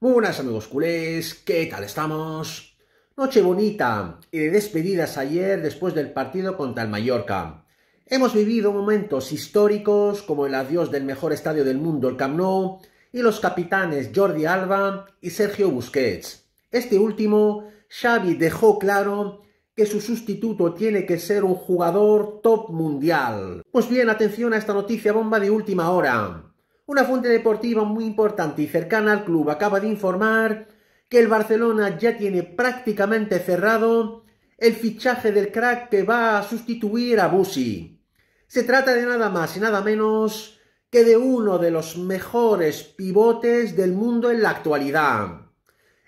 Muy buenas amigos culés, ¿qué tal estamos? Noche bonita y de despedidas ayer después del partido contra el Mallorca. Hemos vivido momentos históricos como el adiós del mejor estadio del mundo, el Camp Nou, y los capitanes Jordi Alba y Sergio Busquets. Este último, Xavi dejó claro que su sustituto tiene que ser un jugador top mundial. Pues bien, atención a esta noticia bomba de última hora. Una fuente deportiva muy importante y cercana al club acaba de informar que el Barcelona ya tiene prácticamente cerrado el fichaje del crack que va a sustituir a Busi. Se trata de nada más y nada menos que de uno de los mejores pivotes del mundo en la actualidad.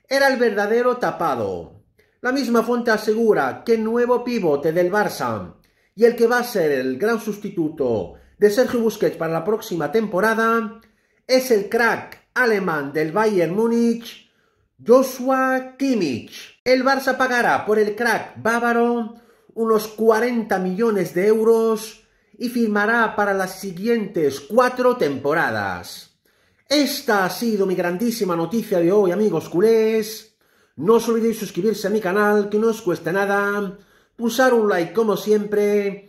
Era el verdadero tapado. La misma fuente asegura que el nuevo pivote del Barça y el que va a ser el gran sustituto de Sergio Busquets para la próxima temporada es el crack alemán del Bayern Múnich, Joshua Kimmich. El Barça pagará por el crack bávaro unos 40 millones de euros y firmará para las siguientes cuatro temporadas. Esta ha sido mi grandísima noticia de hoy, amigos culés. No os olvidéis suscribirse a mi canal, que no os cuesta nada. Pulsar un like como siempre